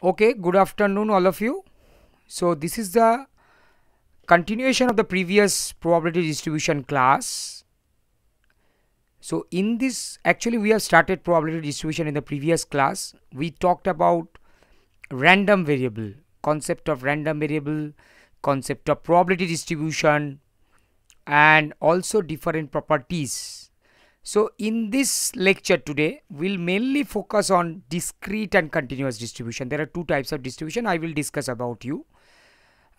Okay, good afternoon all of you. So this is the continuation of the previous probability distribution class. So in this, actually we have started probability distribution in the previous class. We talked about random variable, concept of random variable, concept of probability distribution and also different properties so in this lecture today, we'll mainly focus on discrete and continuous distribution. There are two types of distribution I will discuss about you.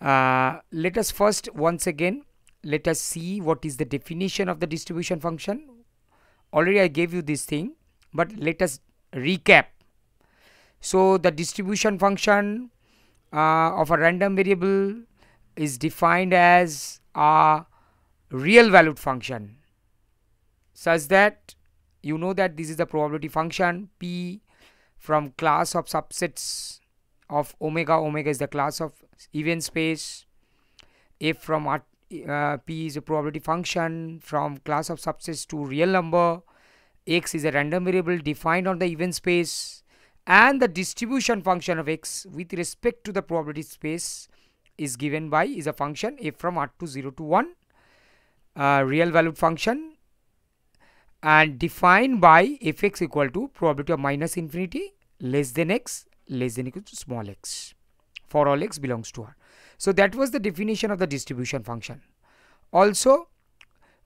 Uh, let us first once again, let us see what is the definition of the distribution function. Already I gave you this thing, but let us recap. So the distribution function uh, of a random variable is defined as a real valued function such that you know that this is the probability function p from class of subsets of omega omega is the class of event space f from uh, p is a probability function from class of subsets to real number x is a random variable defined on the event space and the distribution function of x with respect to the probability space is given by is a function f from r to 0 to 1 uh, real valued function and define by fx equal to probability of minus infinity less than x less than equal to small x for all x belongs to R. So that was the definition of the distribution function. Also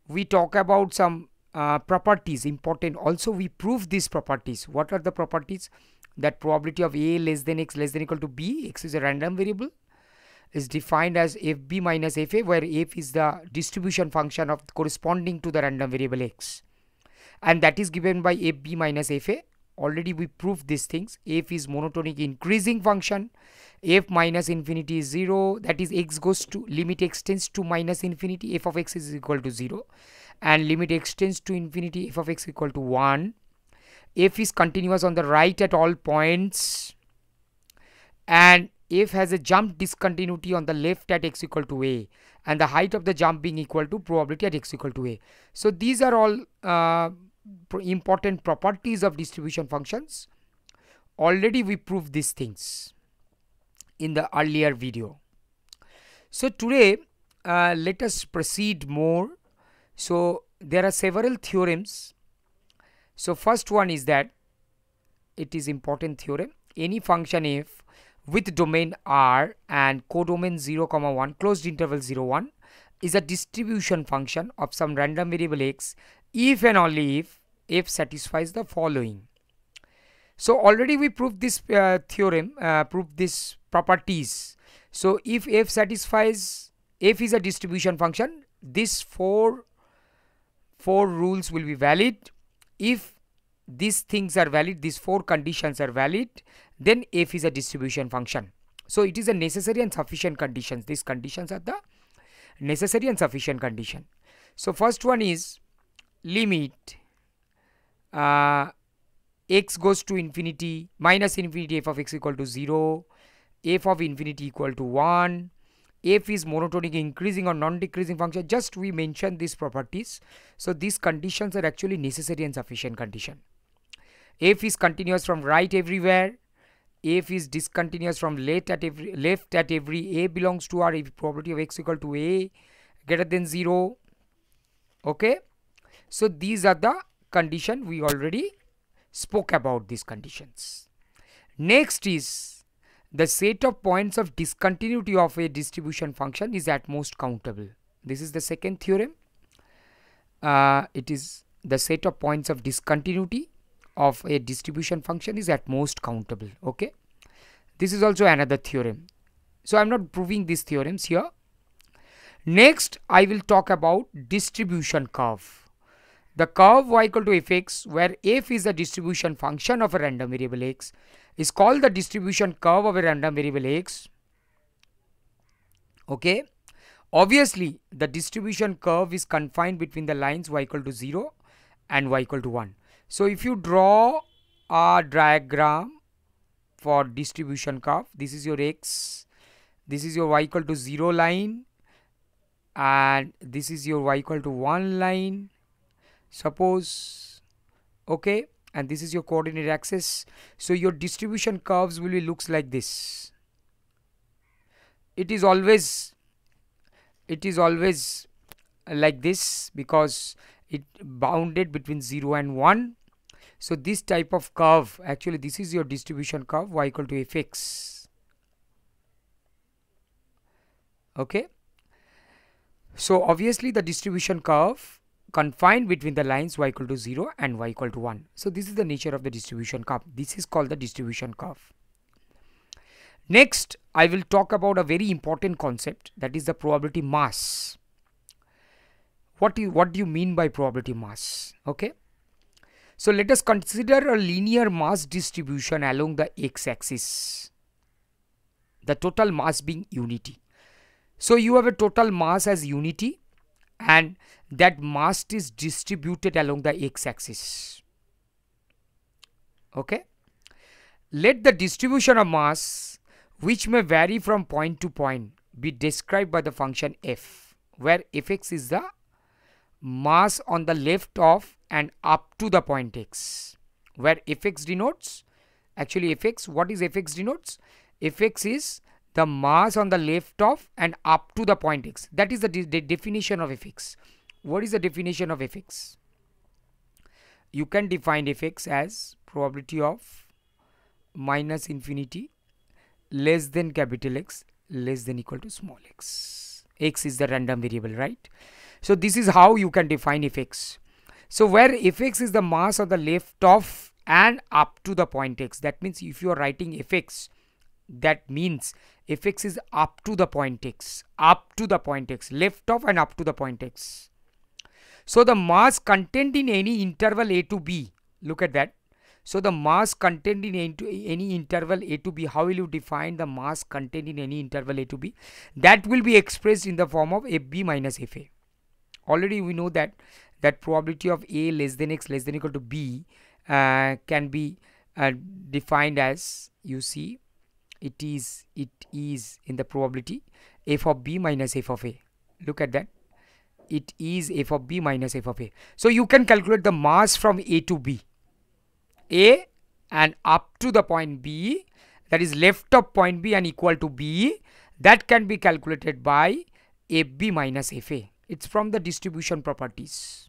we talk about some uh, properties important also we prove these properties. What are the properties? That probability of A less than x less than equal to B, x is a random variable is defined as fb minus fa where f is the distribution function of corresponding to the random variable x and that is given by fb minus fa already we proved these things f is monotonic increasing function f minus infinity is 0 that is x goes to limit x tends to minus infinity f of x is equal to 0 and limit x tends to infinity f of x equal to 1 f is continuous on the right at all points and f has a jump discontinuity on the left at x equal to a and the height of the jump being equal to probability at x equal to a so these are all uh, important properties of distribution functions already we proved these things in the earlier video so today uh, let us proceed more so there are several theorems so first one is that it is important theorem any function f with domain r and codomain 0 comma 1 closed interval 0 1 is a distribution function of some random variable x if and only if f satisfies the following so already we proved this uh, theorem uh, proved this properties so if f satisfies f is a distribution function this four four rules will be valid if these things are valid these four conditions are valid then f is a distribution function so it is a necessary and sufficient conditions these conditions are the necessary and sufficient condition so first one is limit uh, x goes to infinity minus infinity f of x equal to 0 f of infinity equal to 1 f is monotonic increasing or non-decreasing function just we mentioned these properties so these conditions are actually necessary and sufficient condition f is continuous from right everywhere f is discontinuous from left at every left at every a belongs to r if property of x equal to a greater than 0 okay so these are the condition we already spoke about these conditions. Next is the set of points of discontinuity of a distribution function is at most countable. This is the second theorem. Uh, it is the set of points of discontinuity of a distribution function is at most countable. Okay. This is also another theorem. So I'm not proving these theorems here. Next, I will talk about distribution curve. The curve y equal to fx where f is the distribution function of a random variable x is called the distribution curve of a random variable x. Okay. Obviously, the distribution curve is confined between the lines y equal to 0 and y equal to 1. So, if you draw a diagram for distribution curve, this is your x, this is your y equal to 0 line and this is your y equal to 1 line suppose okay and this is your coordinate axis so your distribution curves will be looks like this it is always it is always like this because it bounded between 0 and 1 so this type of curve actually this is your distribution curve y equal to fx okay so obviously the distribution curve confined between the lines y equal to 0 and y equal to 1. So this is the nature of the distribution curve. This is called the distribution curve. Next, I will talk about a very important concept that is the probability mass. What do you, what do you mean by probability mass? Okay. So let us consider a linear mass distribution along the x-axis. The total mass being unity. So you have a total mass as unity and that mass is distributed along the x-axis okay let the distribution of mass which may vary from point to point be described by the function f where fx is the mass on the left of and up to the point x where fx denotes actually fx what is fx denotes fx is the mass on the left of and up to the point x that is the de definition of fx what is the definition of fx? You can define fx as probability of minus infinity less than capital X less than equal to small x. x is the random variable, right? So this is how you can define fx. So where fx is the mass of the left of and up to the point x. That means if you are writing fx, that means fx is up to the point x, up to the point x, left of and up to the point x. So the mass contained in any interval A to B, look at that. So the mass contained in any interval A to B, how will you define the mass contained in any interval A to B? That will be expressed in the form of FB minus FA. Already we know that that probability of A less than x less than equal to B uh, can be uh, defined as you see it is it is in the probability f of b minus f of a look at that it is f of b minus f of a. So you can calculate the mass from A to B. A and up to the point B that is left of point B and equal to B that can be calculated by FB minus FA. It's from the distribution properties.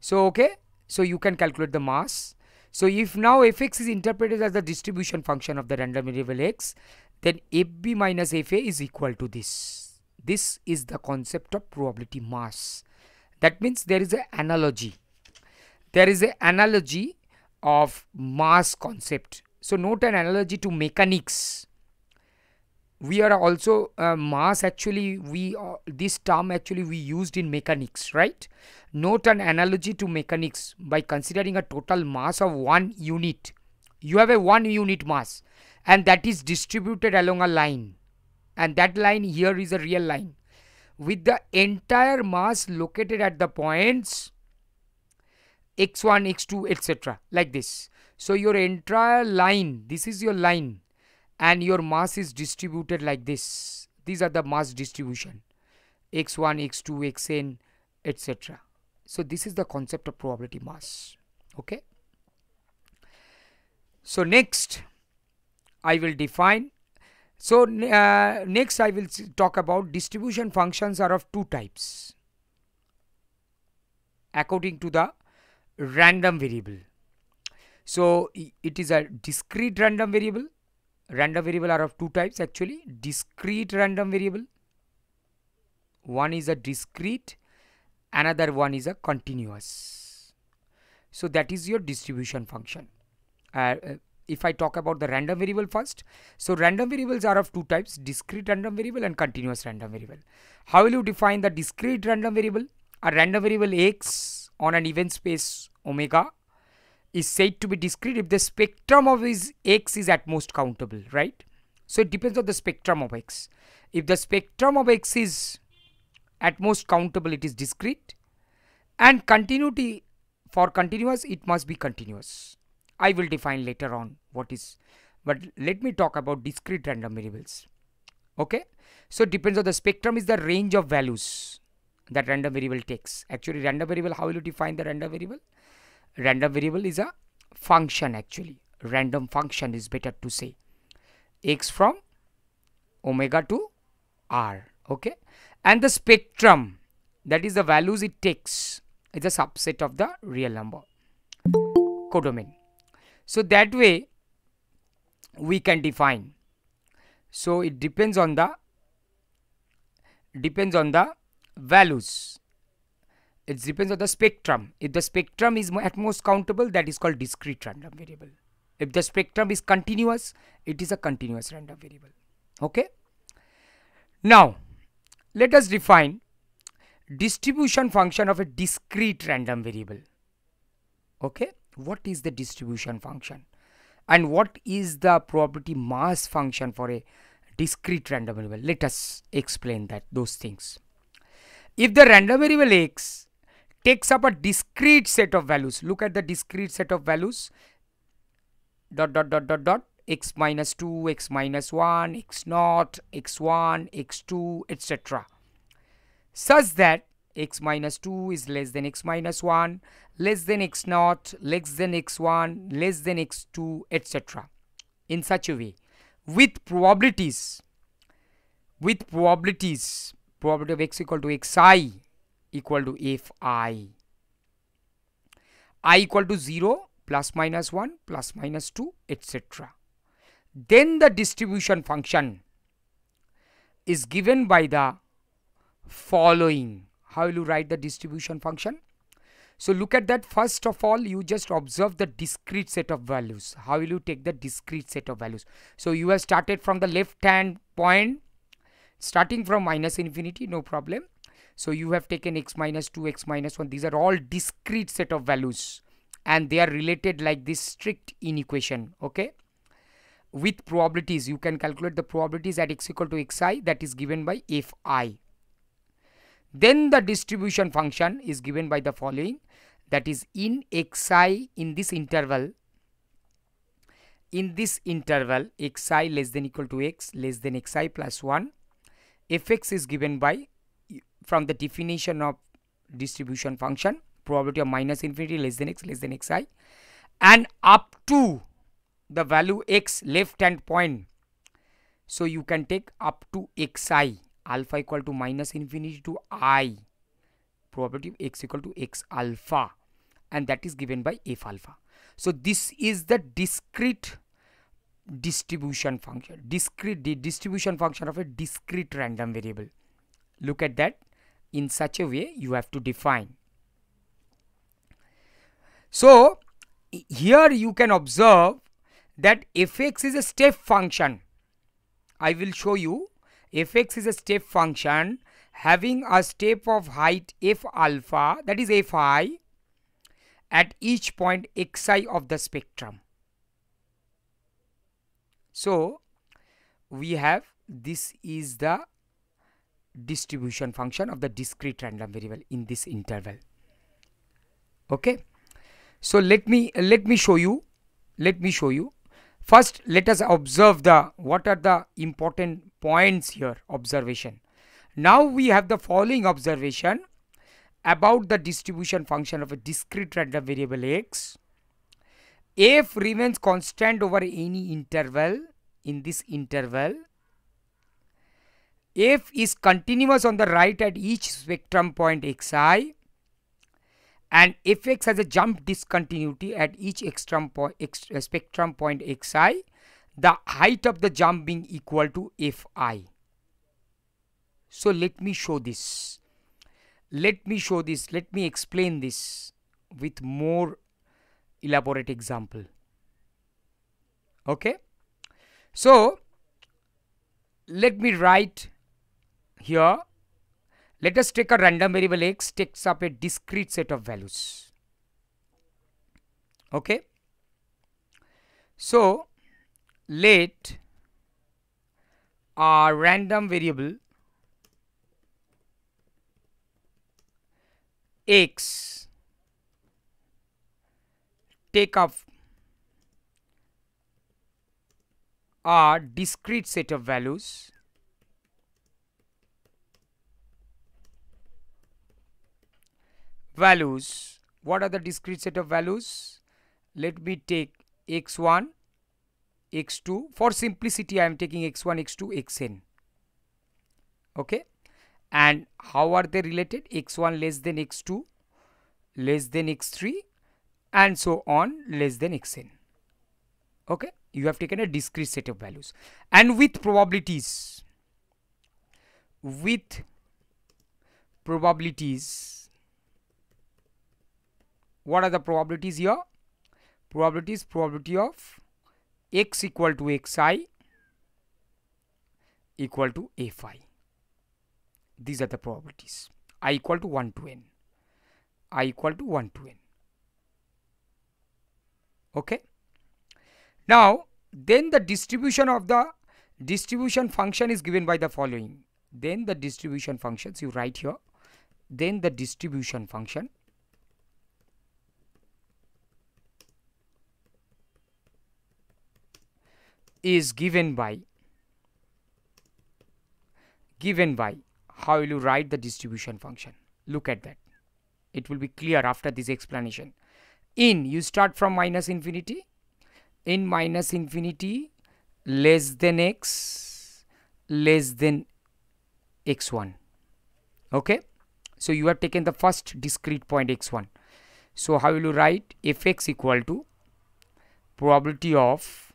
So okay, so you can calculate the mass. So if now fx is interpreted as the distribution function of the random variable x, then fb minus fa is equal to this. This is the concept of probability mass. That means there is an analogy. There is an analogy of mass concept. So note an analogy to mechanics. We are also uh, mass actually we uh, this term actually we used in mechanics right. Note an analogy to mechanics by considering a total mass of one unit. You have a one unit mass and that is distributed along a line and that line here is a real line with the entire mass located at the points x1 x2 etc like this so your entire line this is your line and your mass is distributed like this these are the mass distribution x1 x2 xn etc so this is the concept of probability mass okay so next i will define so uh, next I will talk about distribution functions are of two types according to the random variable. So it is a discrete random variable. Random variable are of two types actually discrete random variable. One is a discrete another one is a continuous. So that is your distribution function. Uh, uh if I talk about the random variable first. So random variables are of two types, discrete random variable and continuous random variable. How will you define the discrete random variable? A random variable x on an event space omega is said to be discrete if the spectrum of is x is at most countable, right? So it depends on the spectrum of x. If the spectrum of x is at most countable, it is discrete. And continuity for continuous, it must be continuous. I will define later on what is but let me talk about discrete random variables okay so depends on the spectrum is the range of values that random variable takes actually random variable how will you define the random variable random variable is a function actually random function is better to say x from omega to r okay and the spectrum that is the values it takes is a subset of the real number codomain so that way we can define. So it depends on the depends on the values. It depends on the spectrum. If the spectrum is at most countable, that is called discrete random variable. If the spectrum is continuous, it is a continuous random variable. Okay. Now, let us define distribution function of a discrete random variable. Okay what is the distribution function and what is the probability mass function for a discrete random variable let us explain that those things if the random variable x takes up a discrete set of values look at the discrete set of values dot dot dot dot dot x minus 2 x minus 1 x naught x1 x2 etc such that x minus 2 is less than x minus 1 less than x naught less than x1 less than x2 etc in such a way with probabilities with probabilities probability of x equal to xi equal to fi i equal to 0 plus minus 1 plus minus 2 etc then the distribution function is given by the following how will you write the distribution function so look at that first of all you just observe the discrete set of values how will you take the discrete set of values so you have started from the left hand point starting from minus infinity no problem so you have taken x minus 2 x minus 1 these are all discrete set of values and they are related like this strict inequation okay with probabilities you can calculate the probabilities at x equal to xi that is given by fi then the distribution function is given by the following that is in xi in this interval in this interval xi less than equal to x less than xi plus 1 fx is given by from the definition of distribution function probability of minus infinity less than x less than xi and up to the value x left hand point so you can take up to xi alpha equal to minus infinity to i probability of x equal to x alpha and that is given by f alpha so this is the discrete distribution function discrete the distribution function of a discrete random variable look at that in such a way you have to define so here you can observe that fx is a step function i will show you fx is a step function having a step of height f alpha that is fi at each point xi of the spectrum. So we have this is the distribution function of the discrete random variable in this interval. Okay. So let me let me show you let me show you First, let us observe the what are the important points here observation. Now we have the following observation about the distribution function of a discrete random variable x. f remains constant over any interval in this interval. f is continuous on the right at each spectrum point xi and fx has a jump discontinuity at each po ex uh, spectrum point xi the height of the jump being equal to fi so let me show this let me show this let me explain this with more elaborate example okay so let me write here let us take a random variable x takes up a discrete set of values. Okay. So, let our random variable x take up a discrete set of values values. What are the discrete set of values? Let me take x1, x2. For simplicity, I am taking x1, x2, xn. Okay. And how are they related? x1 less than x2, less than x3, and so on, less than xn. Okay. You have taken a discrete set of values. And with probabilities, with probabilities what are the probabilities here probabilities probability of x equal to xi equal to fi these are the probabilities i equal to 1 to n i equal to 1 to n okay now then the distribution of the distribution function is given by the following then the distribution functions you write here then the distribution function is given by given by how will you write the distribution function look at that it will be clear after this explanation in you start from minus infinity in minus infinity less than x less than x1 okay so you have taken the first discrete point x1 so how will you write fx equal to probability of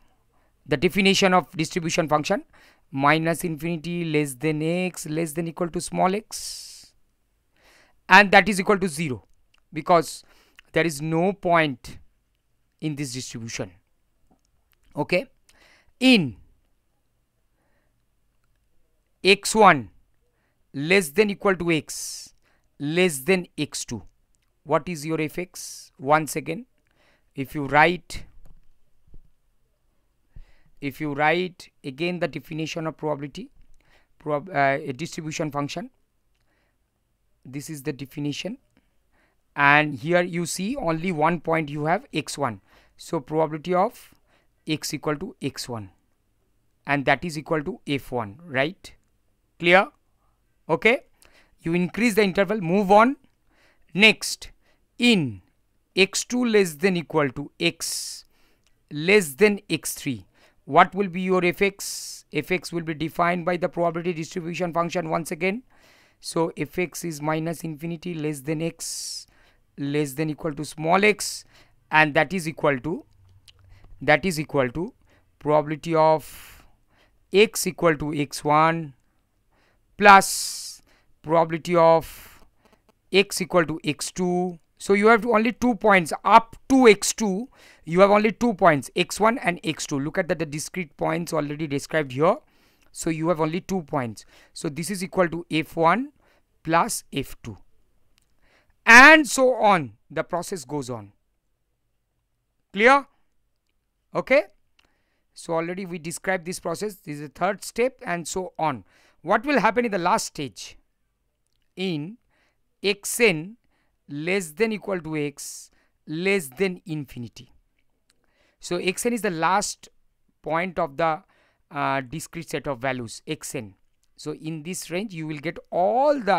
the definition of distribution function minus infinity less than x less than equal to small x and that is equal to 0 because there is no point in this distribution okay in x1 less than equal to x less than x2 what is your fx once again if you write if you write again the definition of probability prob uh, a distribution function this is the definition and here you see only one point you have x1 so probability of x equal to x1 and that is equal to f1 right clear okay you increase the interval move on next in x2 less than equal to x less than x3 what will be your fx fx will be defined by the probability distribution function once again so fx is minus infinity less than x less than equal to small x and that is equal to that is equal to probability of x equal to x1 plus probability of x equal to x2 so you have only two points up to x2 you have only two points x1 and x2 look at that the discrete points already described here so you have only two points so this is equal to f1 plus f2 and so on the process goes on clear okay so already we described this process this is the third step and so on what will happen in the last stage in xn less than equal to x less than infinity so xn is the last point of the uh, discrete set of values xn. So in this range you will get all the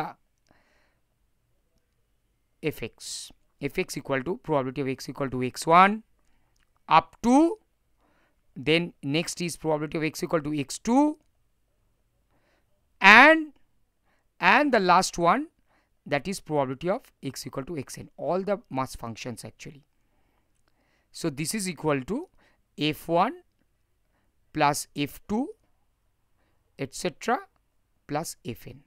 fx fx equal to probability of x equal to x1 up to then next is probability of x equal to x2 and and the last one that is probability of x equal to xn all the mass functions actually so this is equal to F1 plus F2 etc plus Fn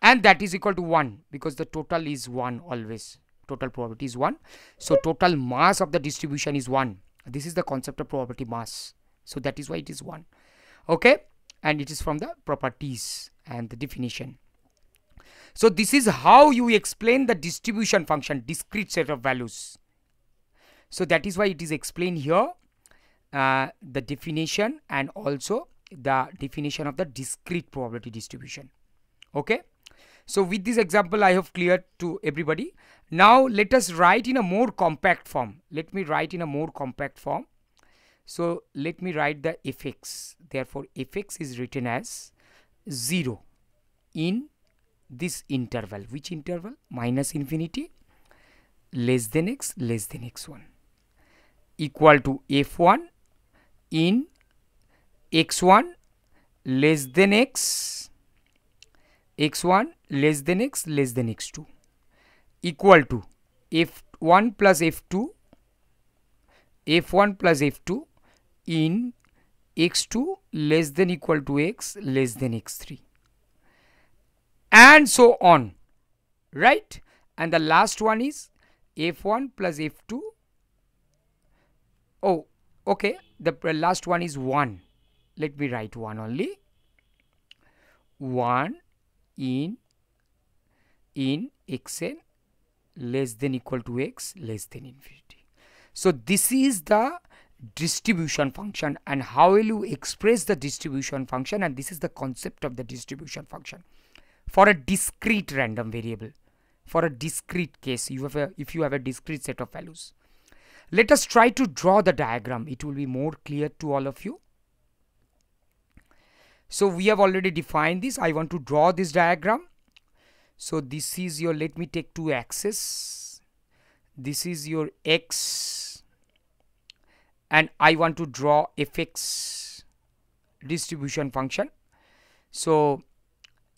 and that is equal to 1 because the total is 1 always total probability is 1 so total mass of the distribution is 1 this is the concept of probability mass so that is why it is 1 okay and it is from the properties and the definition so this is how you explain the distribution function discrete set of values so that is why it is explained here uh, the definition and also the definition of the discrete probability distribution. Okay. So with this example, I have cleared to everybody. Now let us write in a more compact form. Let me write in a more compact form. So let me write the fx. Therefore, fx is written as 0 in this interval. Which interval? Minus infinity, less than x, less than x1 equal to f1 in x1 less than x x1 less than x less than x2 equal to f1 plus f2 f1 plus f2 in x2 less than equal to x less than x3 and so on right and the last one is f1 plus f2 oh okay the last one is 1 let me write 1 only 1 in in xn less than equal to x less than infinity so this is the distribution function and how will you express the distribution function and this is the concept of the distribution function for a discrete random variable for a discrete case you have a if you have a discrete set of values let us try to draw the diagram. It will be more clear to all of you. So we have already defined this. I want to draw this diagram. So this is your, let me take two axes. This is your X and I want to draw fx distribution function. So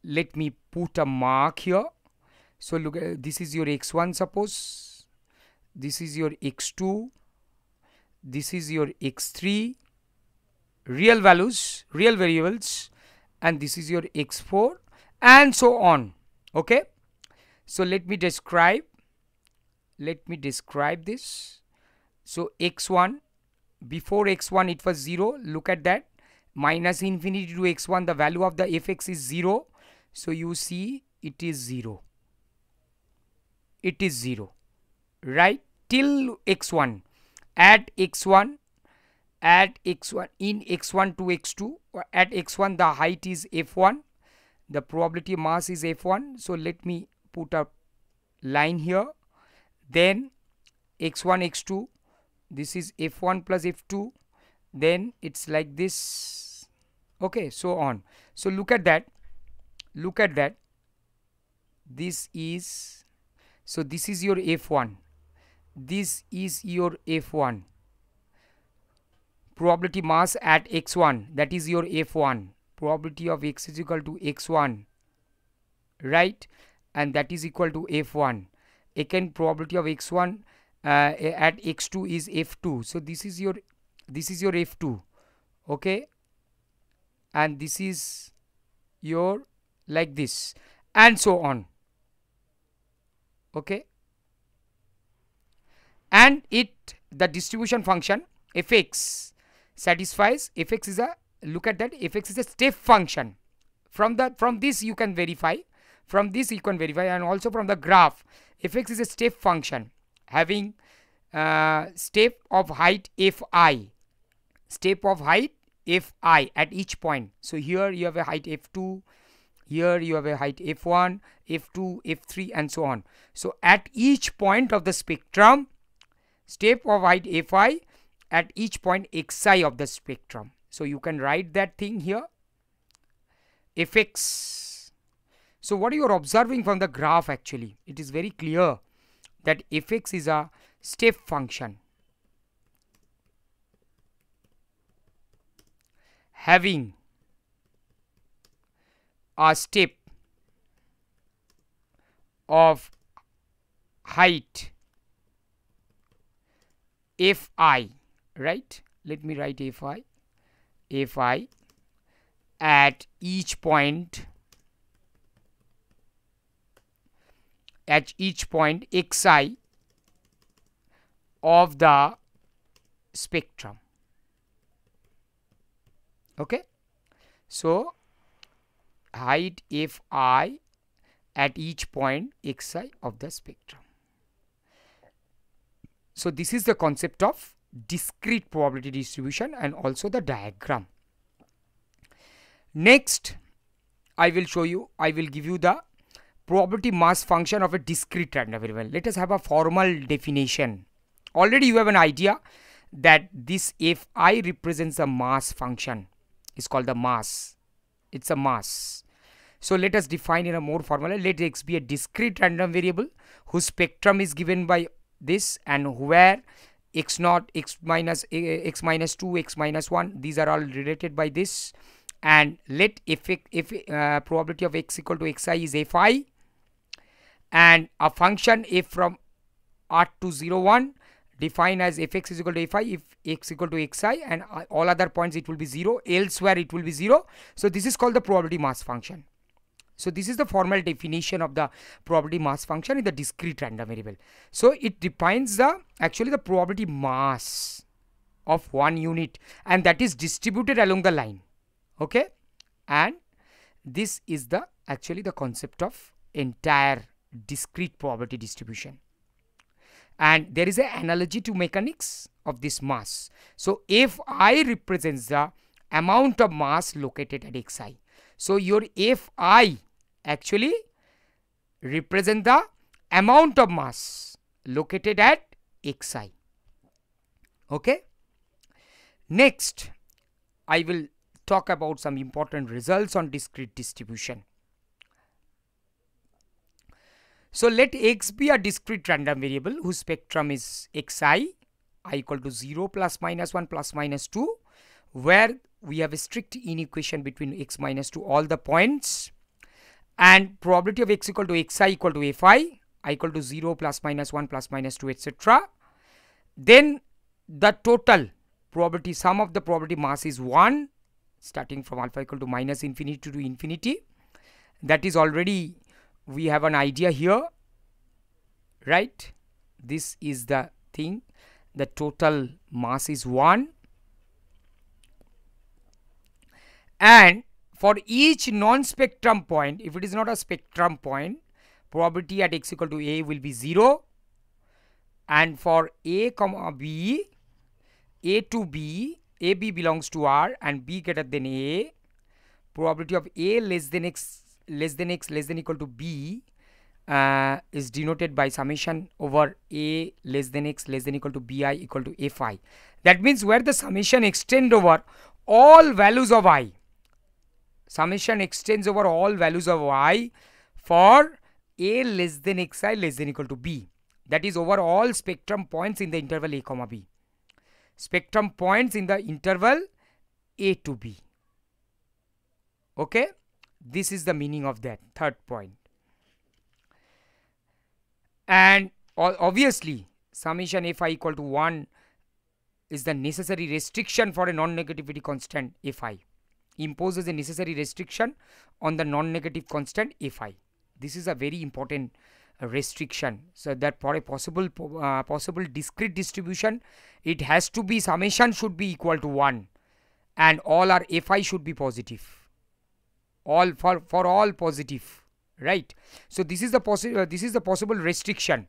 let me put a mark here. So look, uh, this is your X1 suppose this is your x2 this is your x3 real values real variables and this is your x4 and so on okay so let me describe let me describe this so x1 before x1 it was 0 look at that minus infinity to x1 the value of the fx is 0 so you see it is 0 it is 0 right till x1 at x1 at x1 in x1 to x2 or at x1 the height is f1 the probability mass is f1 so let me put a line here then x1 x2 this is f1 plus f2 then it's like this okay so on so look at that look at that this is so this is your f1 this is your F1 probability mass at x1 that is your F1 probability of x is equal to x1 right and that is equal to F1 again probability of x1 uh, at x2 is F2 so this is your this is your F2 okay and this is your like this and so on okay and it the distribution function fx satisfies fx is a look at that fx is a step function from the from this you can verify from this you can verify and also from the graph fx is a step function having uh, step of height fi step of height fi at each point so here you have a height f2 here you have a height f1 f2 f3 and so on so at each point of the spectrum step of height fi at each point xi of the spectrum. So you can write that thing here fx. So what you are observing from the graph actually, it is very clear that fx is a step function having a step of height fi right let me write fi fi at each point at each point xi of the spectrum okay so height fi at each point xi of the spectrum so this is the concept of discrete probability distribution and also the diagram. Next, I will show you, I will give you the probability mass function of a discrete random variable. Let us have a formal definition. Already you have an idea that this Fi represents a mass function. It's called the mass. It's a mass. So let us define in a more formal, let x be a discrete random variable whose spectrum is given by this and where x naught x minus eh, eh, x minus 2 x minus 1 these are all related by this and let effect if uh, probability of x equal to xi is fi and a function if from r to 0 1 defined as fx is equal to fi if x equal to xi and uh, all other points it will be 0 elsewhere it will be 0 so this is called the probability mass function so this is the formal definition of the probability mass function in the discrete random variable. So it defines the actually the probability mass of one unit and that is distributed along the line. Okay. And this is the actually the concept of entire discrete probability distribution and there is an analogy to mechanics of this mass. So if i represents the amount of mass located at xi. So your Fi actually represent the amount of mass located at xi. Okay. Next, I will talk about some important results on discrete distribution. So let x be a discrete random variable whose spectrum is xi, i equal to 0 plus minus 1 plus minus 2, where we have a strict inequation between x minus 2 all the points and probability of x equal to xi equal to fi i equal to 0 plus minus 1 plus minus 2 etc then the total probability sum of the probability mass is 1 starting from alpha equal to minus infinity to infinity that is already we have an idea here right this is the thing the total mass is 1 and for each non-spectrum point, if it is not a spectrum point, probability at x equal to a will be 0. And for a comma b, a to b, a b belongs to r and b greater than a, probability of a less than x less than x less than equal to b uh, is denoted by summation over a less than x less than equal to bi equal to fi. That means where the summation extend over all values of i summation extends over all values of y for a less than xi less than equal to b that is over all spectrum points in the interval a comma b spectrum points in the interval a to b okay this is the meaning of that third point and obviously summation fi equal to 1 is the necessary restriction for a non-negativity constant fi imposes a necessary restriction on the non-negative constant Fi. This is a very important uh, restriction so that for a possible uh, possible discrete distribution it has to be summation should be equal to 1 and all our fi should be positive all for for all positive right so this is the possible uh, this is the possible restriction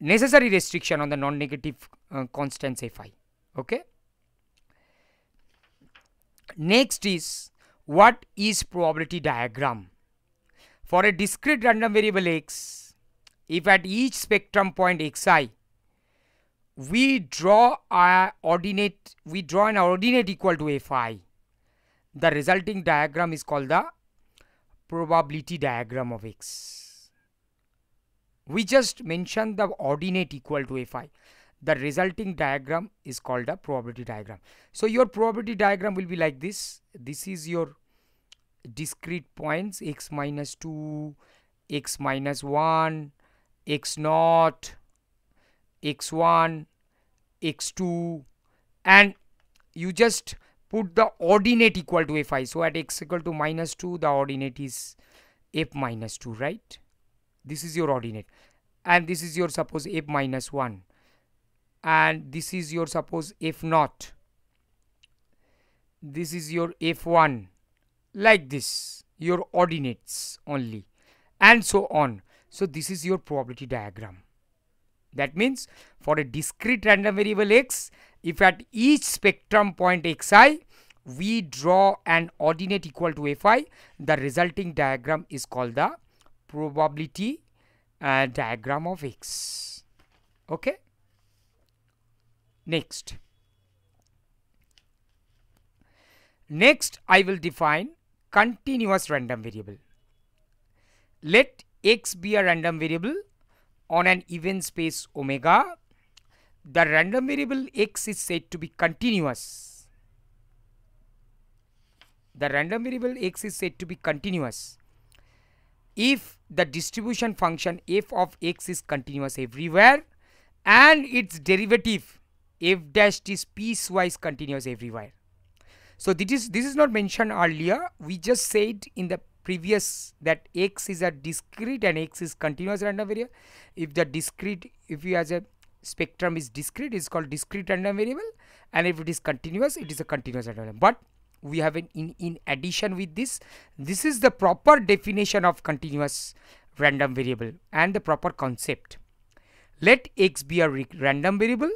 necessary restriction on the non-negative uh, constants fi okay Next is what is probability diagram? For a discrete random variable x, if at each spectrum point xi, we draw our ordinate, we draw an ordinate equal to fi, the resulting diagram is called the probability diagram of x. We just mentioned the ordinate equal to fi the resulting diagram is called a probability diagram. So your probability diagram will be like this. This is your discrete points x minus 2, x minus 1, x naught, x1, x2 and you just put the ordinate equal to fi. So at x equal to minus 2 the ordinate is f minus 2 right. This is your ordinate and this is your suppose f minus 1 and this is your suppose f naught this is your f1 like this your ordinates only and so on so this is your probability diagram that means for a discrete random variable x if at each spectrum point xi we draw an ordinate equal to fi the resulting diagram is called the probability uh, diagram of x okay Next. Next, I will define continuous random variable. Let x be a random variable on an event space omega. The random variable x is said to be continuous. The random variable x is said to be continuous if the distribution function f of x is continuous everywhere and its derivative f dash is piecewise continuous everywhere. So this is this is not mentioned earlier. We just said in the previous that x is a discrete and x is continuous random variable. If the discrete, if you as a spectrum is discrete, it's called discrete random variable, and if it is continuous, it is a continuous random variable. But we have an in in addition with this, this is the proper definition of continuous random variable and the proper concept. Let x be a random variable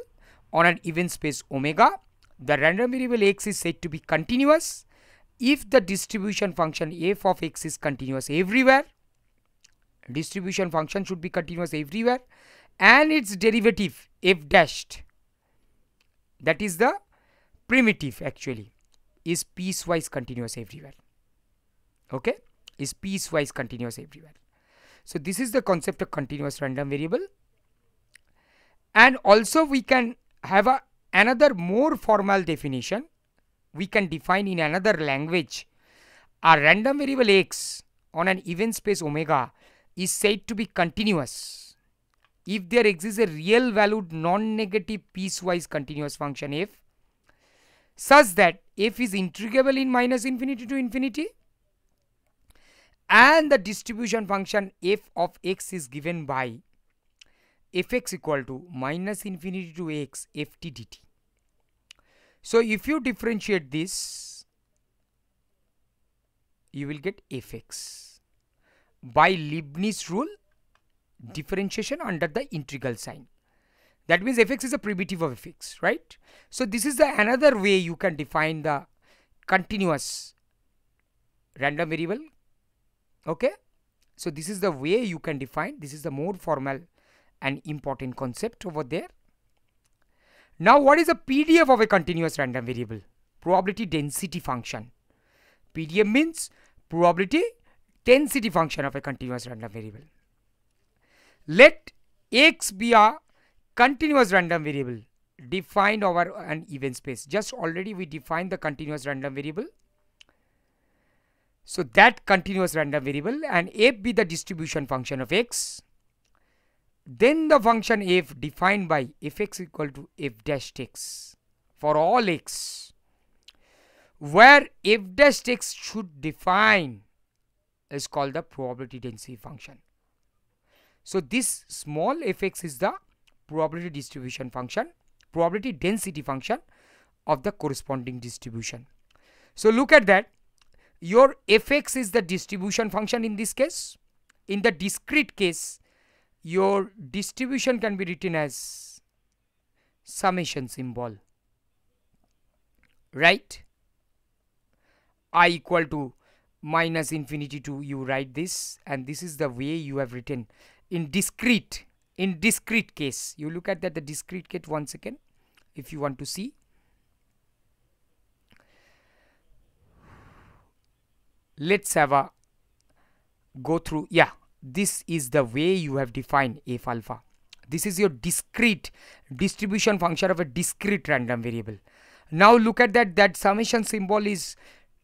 on an event space omega. The random variable x is said to be continuous if the distribution function f of x is continuous everywhere. Distribution function should be continuous everywhere and its derivative f dashed that is the primitive actually is piecewise continuous everywhere. Okay, is piecewise continuous everywhere. So this is the concept of continuous random variable and also we can have a, another more formal definition we can define in another language. A random variable x on an event space omega is said to be continuous if there exists a real valued non-negative piecewise continuous function f such that f is integrable in minus infinity to infinity and the distribution function f of x is given by fx equal to minus infinity to x ft dt. So if you differentiate this, you will get fx. By Leibniz rule, differentiation under the integral sign. That means fx is a primitive of fx, right? So this is the another way you can define the continuous random variable. Okay. So this is the way you can define, this is the more formal an important concept over there. Now what is a PDF of a continuous random variable? Probability density function. PDF means probability density function of a continuous random variable. Let x be a continuous random variable defined over an event space. Just already we defined the continuous random variable. So that continuous random variable and f be the distribution function of x then the function f defined by fx equal to f dash x for all x where f dash x should define is called the probability density function. So this small fx is the probability distribution function, probability density function of the corresponding distribution. So look at that. Your fx is the distribution function in this case. In the discrete case, your distribution can be written as summation symbol right i equal to minus infinity to you write this and this is the way you have written in discrete in discrete case you look at that the discrete case once again if you want to see let's have a go through yeah this is the way you have defined f alpha this is your discrete distribution function of a discrete random variable now look at that that summation symbol is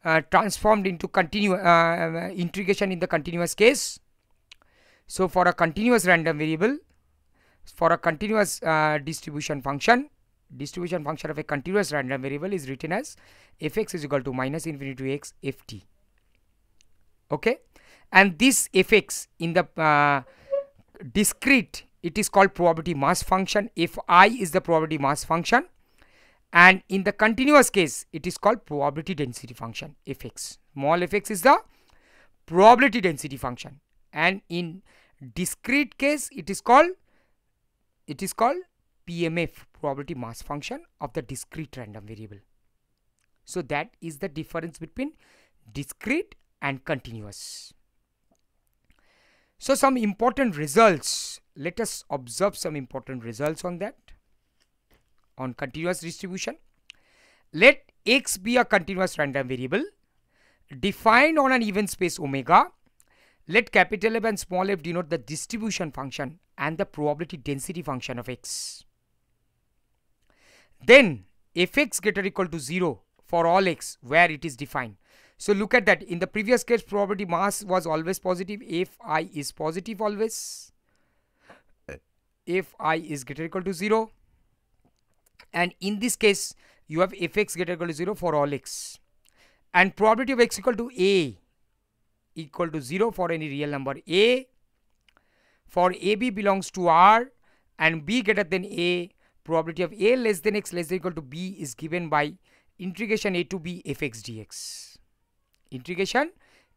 uh, transformed into continuous uh, uh, integration in the continuous case so for a continuous random variable for a continuous uh, distribution function distribution function of a continuous random variable is written as fx is equal to minus infinity to x ft okay and this fx in the uh, discrete it is called probability mass function fi is the probability mass function and in the continuous case it is called probability density function fx small fx is the probability density function and in discrete case it is called it is called pmf probability mass function of the discrete random variable so that is the difference between discrete and continuous so some important results, let us observe some important results on that, on continuous distribution. Let x be a continuous random variable defined on an even space omega. Let capital F and small f denote the distribution function and the probability density function of x. Then fx greater equal to 0 for all x where it is defined so look at that. In the previous case, probability mass was always positive if i is positive always. If i is greater equal to 0. And in this case, you have fx greater equal to 0 for all x. And probability of x equal to a equal to 0 for any real number a. For ab belongs to r and b greater than a. Probability of a less than x less than equal to b is given by integration a to b fx dx integration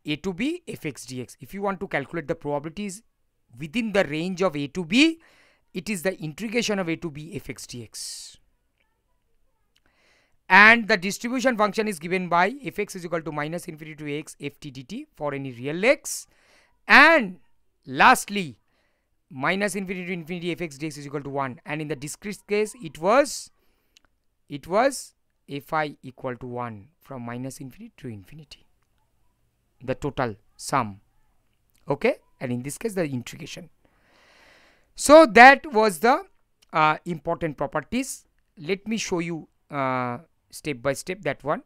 a to b fx dx. If you want to calculate the probabilities within the range of a to b, it is the integration of a to b fx dx. And the distribution function is given by fx is equal to minus infinity to x ft dt for any real x. And lastly, minus infinity to infinity fx dx is equal to 1. And in the discrete case, it was, it was fi equal to 1 from minus infinity to infinity the total sum okay and in this case the integration so that was the uh, important properties let me show you uh, step by step that one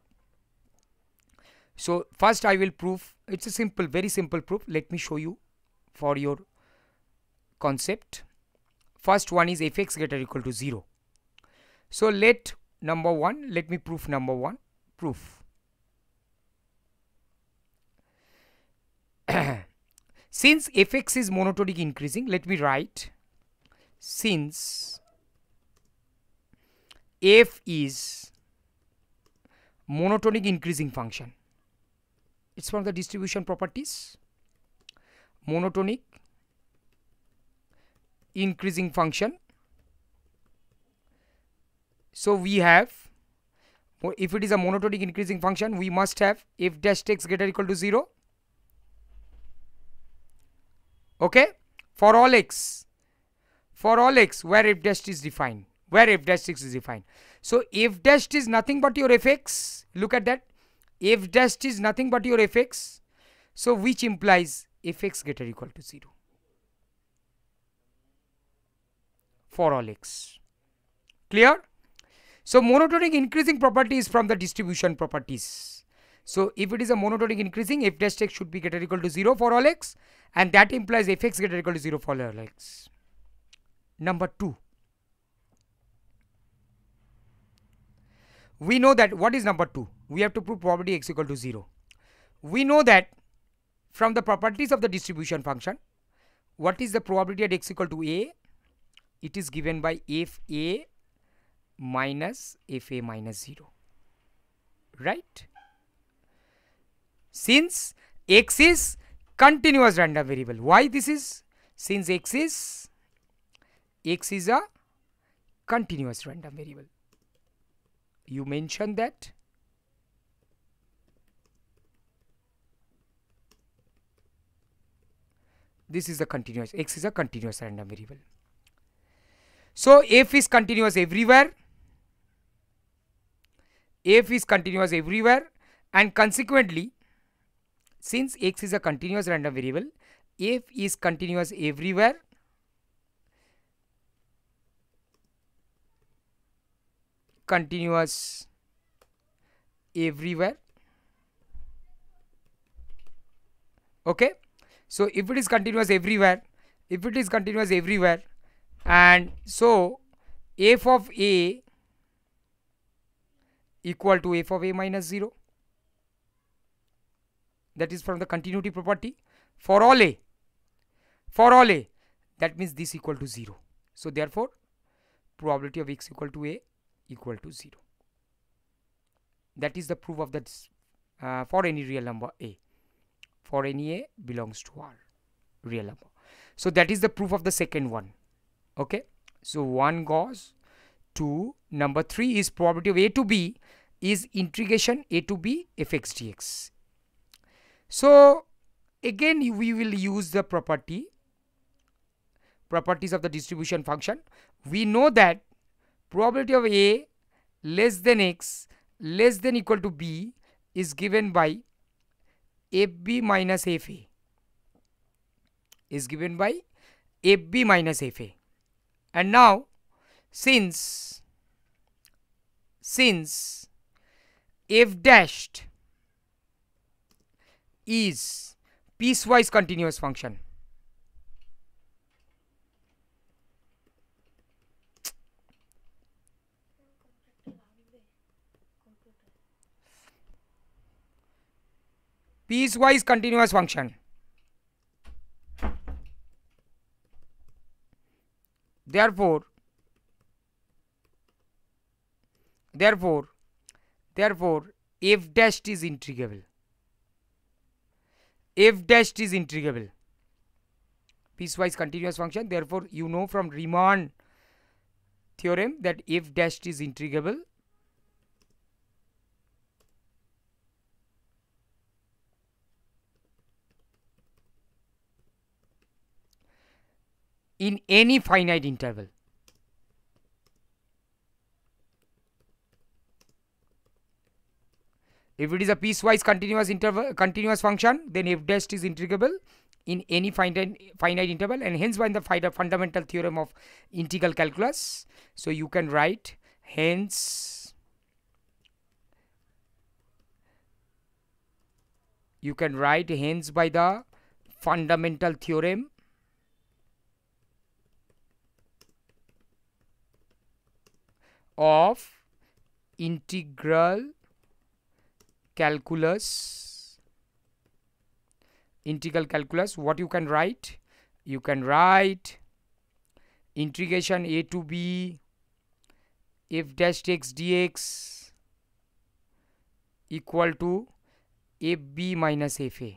so first i will prove it's a simple very simple proof let me show you for your concept first one is fx greater equal to 0 so let number 1 let me prove number 1 proof since fx is monotonic increasing let me write since f is monotonic increasing function it's one of the distribution properties monotonic increasing function so we have if it is a monotonic increasing function we must have f dash x greater equal to 0 okay for all x for all x where f dash is defined where f dash is defined so f dash is nothing but your fx look at that f dash is nothing but your fx so which implies fx greater equal to 0 for all x clear so monotonic increasing property is from the distribution properties so if it is a monotonic increasing, f dash x should be greater equal to 0 for all x and that implies fx greater equal to 0 for all x. Number 2. We know that what is number 2? We have to prove probability x equal to 0. We know that from the properties of the distribution function, what is the probability at x equal to a? It is given by fa minus fa minus 0. Right? since x is continuous random variable. Why this is? Since x is x is a continuous random variable. You mentioned that this is a continuous x is a continuous random variable. So, f is continuous everywhere f is continuous everywhere and consequently since x is a continuous random variable, f is continuous everywhere continuous everywhere okay so if it is continuous everywhere if it is continuous everywhere and so f of a equal to f of a minus 0 that is from the continuity property for all a for all a that means this equal to 0 so therefore probability of x equal to a equal to 0 that is the proof of that uh, for any real number a for any a belongs to r real number so that is the proof of the second one okay so one goes to number three is probability of a to b is integration a to b fx dx so again we will use the property properties of the distribution function. We know that probability of A less than X less than equal to B is given by FB minus FA is given by FB minus FA. And now since since F dashed is piecewise continuous function. piecewise continuous function. Therefore, therefore, therefore, f dash is integrable f dash is integrable piecewise continuous function therefore you know from Riemann theorem that f dash is integrable in any finite interval If it is a piecewise continuous interval, continuous function, then f dash is integrable in any finite, finite interval and hence by the fundamental theorem of integral calculus. So you can write hence you can write hence by the fundamental theorem of integral calculus integral calculus what you can write you can write integration a to b f dash x dx equal to f b minus f a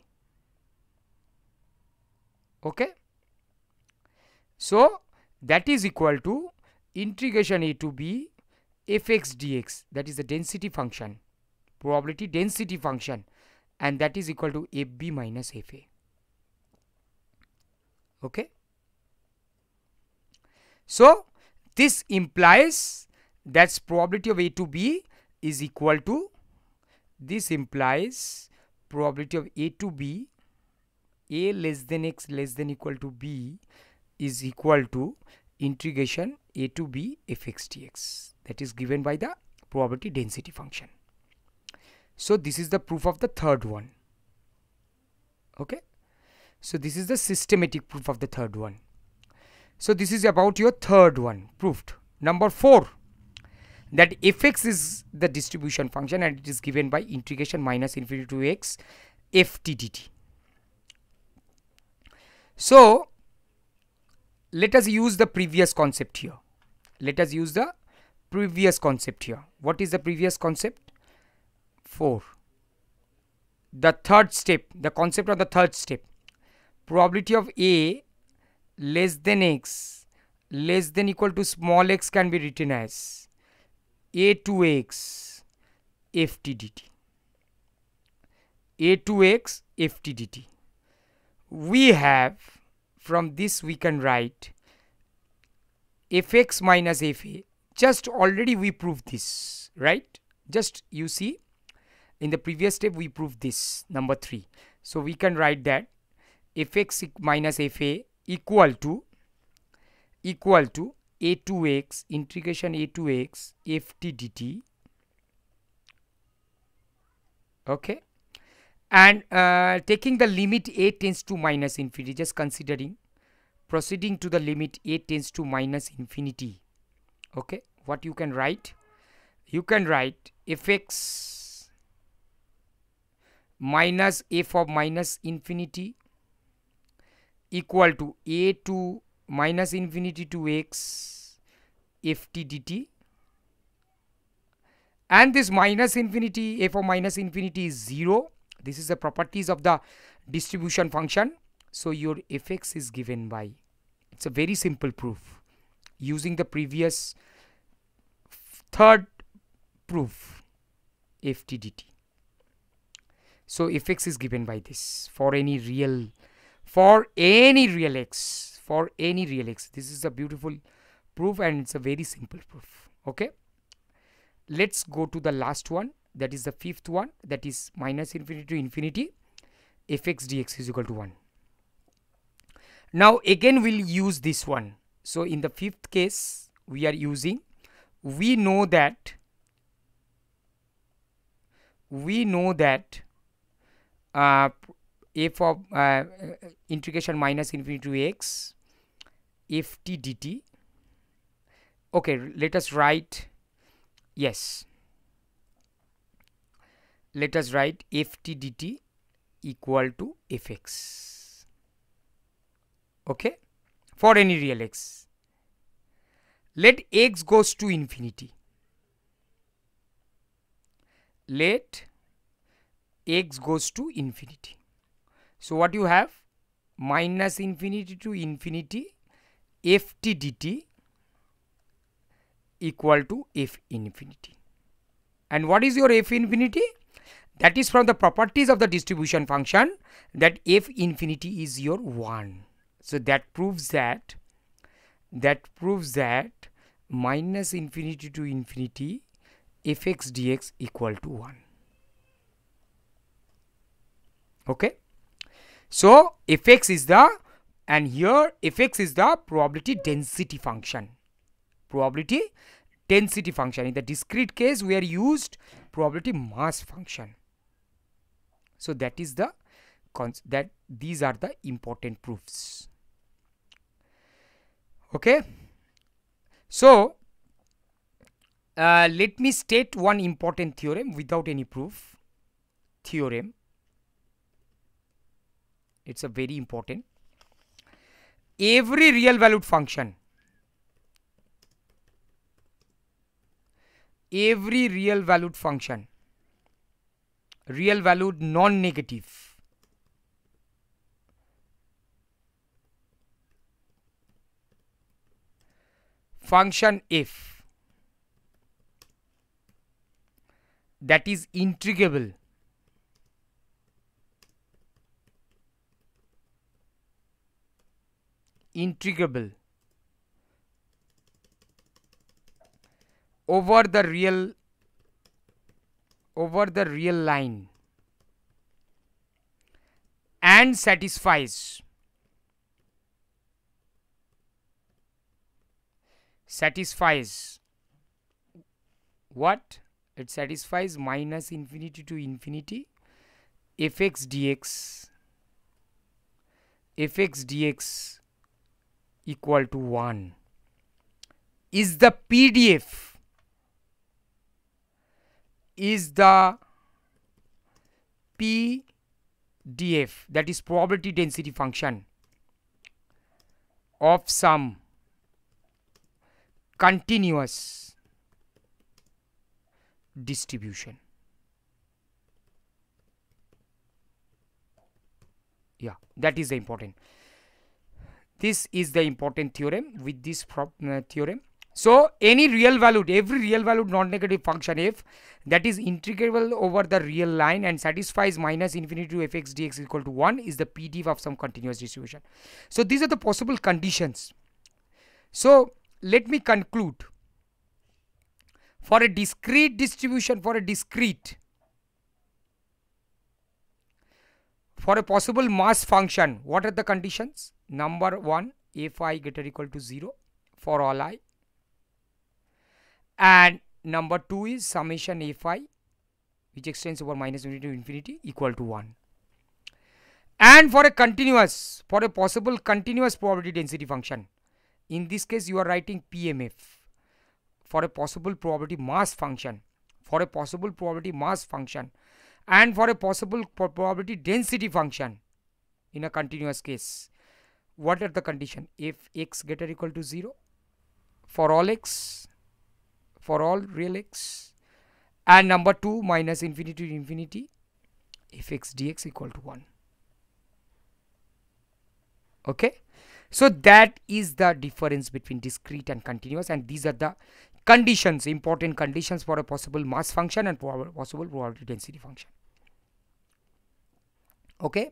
okay so that is equal to integration a to b f x dx that is the density function probability density function and that is equal to FB minus FA. Okay. So, this implies that probability of A to B is equal to this implies probability of A to B A less than x less than equal to B is equal to integration A to B fx dx that is given by the probability density function. So this is the proof of the third one. Okay. So this is the systematic proof of the third one. So this is about your third one proved. Number four that fx is the distribution function and it is given by integration minus infinity to x f t dt. So let us use the previous concept here. Let us use the previous concept here. What is the previous concept? 4. The third step, the concept of the third step, probability of A less than x less than equal to small x can be written as A to x FTDT. A to x FTDT. We have from this we can write fx minus fa just already we proved this right just you see in the previous step we proved this number 3 so we can write that fx minus fa equal to equal to a2x integration a2x ft dt okay and uh, taking the limit a tends to minus infinity just considering proceeding to the limit a tends to minus infinity okay what you can write you can write fx minus f of minus infinity equal to a to minus infinity to x f t dt and this minus infinity f of minus infinity is 0 this is the properties of the distribution function so your fx is given by it's a very simple proof using the previous third proof ft dt so fx is given by this for any real for any real x for any real x this is a beautiful proof and it's a very simple proof okay let's go to the last one that is the fifth one that is minus infinity to infinity fx dx is equal to 1 now again we'll use this one so in the fifth case we are using we know that we know that uh, f of uh, integration minus infinity to x dt okay let us write yes let us write ft dt equal to fx okay for any real x let x goes to infinity let x goes to infinity. So what you have minus infinity to infinity ft dt equal to f infinity. And what is your f infinity? That is from the properties of the distribution function that f infinity is your 1. So that proves that that proves that minus infinity to infinity fx dx equal to 1 okay so fx is the and here fx is the probability density function probability density function in the discrete case we are used probability mass function so that is the that these are the important proofs okay so uh, let me state one important theorem without any proof theorem it's a very important every real valued function every real valued function real valued non negative function if that is integrable integrable over the real over the real line and satisfies satisfies what it satisfies minus infinity to infinity fx dx fx dx equal to 1 is the PDF is the PDF that is probability density function of some continuous distribution. Yeah, that is the important. This is the important theorem with this uh, theorem. So any real valued, every real valued non-negative function f that is integrable over the real line and satisfies minus infinity to fx dx equal to 1 is the pdf of some continuous distribution. So these are the possible conditions. So let me conclude. For a discrete distribution, for a discrete, for a possible mass function, what are the conditions? number 1 if i greater equal to 0 for all i and number 2 is summation if i which extends over minus infinity to infinity equal to 1 and for a continuous for a possible continuous probability density function in this case you are writing pmf for a possible probability mass function for a possible probability mass function and for a possible probability density function in a continuous case what are the condition if x greater equal to 0 for all x for all real x and number 2 minus infinity to infinity if x dx equal to 1 okay so that is the difference between discrete and continuous and these are the conditions important conditions for a possible mass function and for a possible probability density function okay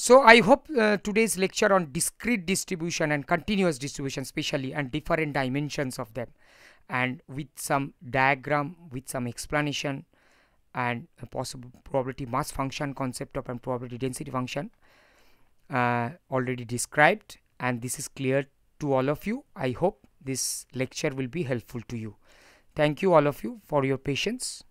so I hope uh, today's lecture on discrete distribution and continuous distribution especially and different dimensions of them and with some diagram with some explanation and possible probability mass function concept of and probability density function uh, already described and this is clear to all of you. I hope this lecture will be helpful to you. Thank you all of you for your patience.